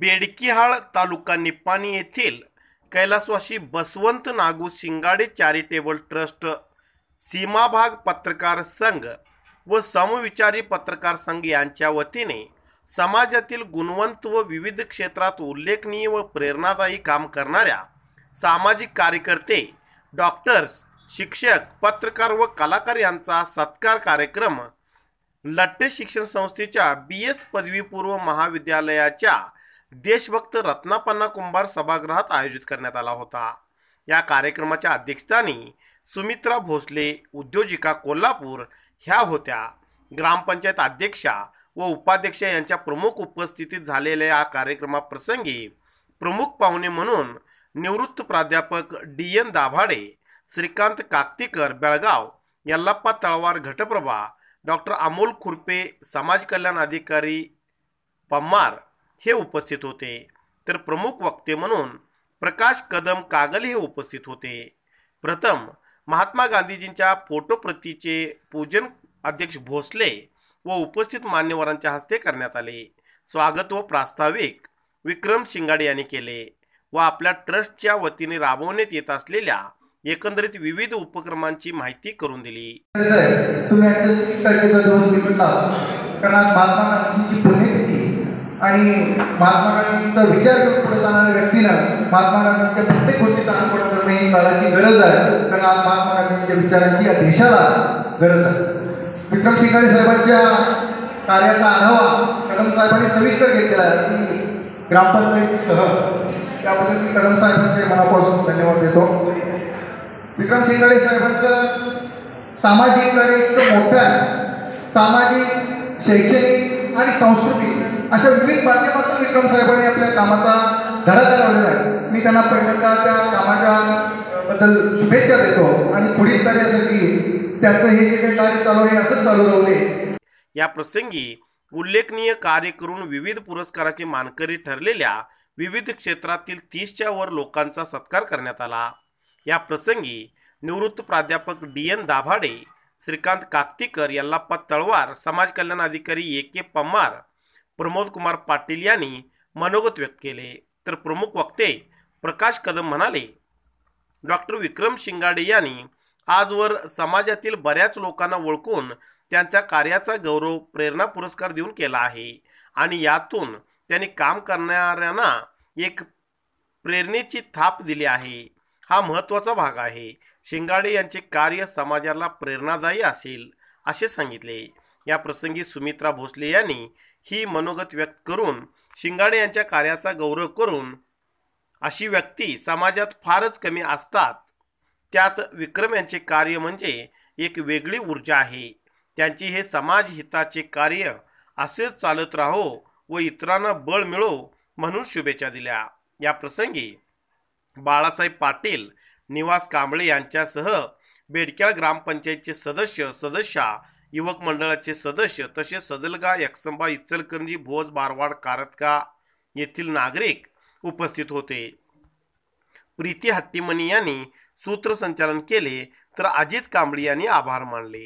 बेडकीहाळ तालुका निप्पाणी येथील कैलासवासी Basavant Nagu Shingade charitable trust सीमाभाग पत्रकार संघ व समविचारी पत्रकार संघ यांच्या वतीने समाजातील गुणवंत व विविध क्षेत्रात उल्लेखनीय व प्रेरणादायी काम करणाऱ्या सामाजिक कार्यकर्ते डॉक्टर्स शिक्षक पत्रकार व कलाकार यांचा सत्कार कार्यक्रम लट्टे शिक्षण संस्थेच्या बी एस पदवीपूर्व महाविद्यालयाच्या देशभक्त रत्नापन्ना कुंभार सभागृहात आयोजित करण्यात आला होता या कार्यक्रमाच्या अध्यक्षस्थानी सुमित्रा भोसले उद्योजिका कोल्हापूर ह्या होत्या ग्रामपंचायत अध्यक्षा व उपाध्यक्ष यांच्या प्रमुख उपस्थितीत झालेल्या या कार्यक्रमाप्रसंगी प्रमुख पाहुणे म्हणून निवृत्त प्राध्यापक D N Dabhade Shrikant Kaktikar Belgaum Yallappa Talwar Ghataprabha doctor Amol Khurpe समाज कल्याण अधिकारी पम्मार हे उपस्थित होते तर प्रमुख वक्ते म्हणून प्रकाश कदम कागल हे उपस्थित होते प्रथम महात्मा गांधीजींच्या फोटोप्रतीचे पूजन अध्यक्ष भोसले व उपस्थित मान्यवरांच्या हस्ते करण्यात आले स्वागत व प्रास्ताविक विक्रम शिंगाडे यांनी केले व आपल्या ट्रस्टच्या वतीने राबवण्यात येत असलेल्या एकंदरीत विविध उपक्रमांची माहिती करून दिली तुम्ही तारखेचा दिवस कारण आज महात्मा गांधीजींची पुण्यतिथी आणि महात्मा गांधीचा विचार करून पुढे जाणाऱ्या व्यक्तीला महात्मा गांधींच्या प्रत्येक गोष्टीचा अनुकरण करणे ही काळाची गरज आहे कारण आज महात्मा गांधींच्या विचारांची या देशाला गरज आहे विक्रम शिंगाडे साहेबांच्या कार्याचा आढावा कदम साहेबांनी सविस्तर घेतलेला आहे की ग्रामपंचायतीसह त्याबद्दल मी कदम साहेबांचे मनापासून धन्यवाद देतो विक्रम शिंगाडे साहेबांचं सामाजिक कार्य इतकं मोठं आहे सामाजिक शैक्षणिक आणि सांस्कृतिक अशा विविध माध्यमातून विक्रम साहेबांनी आपल्या कामाचा धडा चालवलेला आहे मी त्यांना पहिल्यांदा त्या कामाच्या बद्दल शुभेच्छा देतो आणि पुढील कार्यासाठी त्याचं हे जे काही कार्य चालू आहे असंच चालू राहू दे या प्रसंगी उल्लेखनीय कार्य करून विविध पुरस्काराचे मानकरी ठरलेल्या विविध क्षेत्रातील तीसच्या वर लोकांचा सत्कार करण्यात आला या प्रसंगी निवृत्त प्राध्यापक डी एन दाभाडे श्रीकांत काकतीकर यल्लाप्पा तळवार समाज कल्याण अधिकारी ए के पमार प्रमोद कुमार पाटील यांनी मनोगत व्यक्त केले तर प्रमुख वक्ते प्रकाश कदम म्हणाले डॉक्टर विक्रम शिंगाडे यांनी आजवर समाजातील बऱ्याच लोकांना ओळखून त्यांच्या कार्याचा गौरव प्रेरणा पुरस्कार देऊन केला आहे आणि यातून त्यांनी काम करणाऱ्यांना एक प्रेरणेची थाप दिली आहे हा महत्त्वाचा भाग आहे शिंगाडे यांचे कार्य समाजाला प्रेरणादायी असेल असे सांगितले या प्रसंगी सुमित्रा भोसले यांनी ही मनोगत व्यक्त करून शिंगाडे यांच्या कार्याचा गौरव करून अशी व्यक्ती समाजात फारच कमी असतात त्यात विक्रम यांचे कार्य म्हणजे एक वेगळी ऊर्जा आहे त्यांची हे समाज हिताचे कार्य असेच चालत राहो व इतरांना बळ मिळो म्हणून शुभेच्छा दिल्या या प्रसंगी बाळासाहेब पाटील निवास कांबळे यांच्यासह बेडक्याळ ग्रामपंचायतचे सदस्य सदस्या युवक मंडळाचे सदस्य तसेच सदलगा यक्संबा इचलकरंजी भोज बारवाड कारतका येथील नागरिक उपस्थित होते प्रीती हट्टीमणी यांनी सूत्रसंचालन केले तर अजित कांबळे यांनी आभार मानले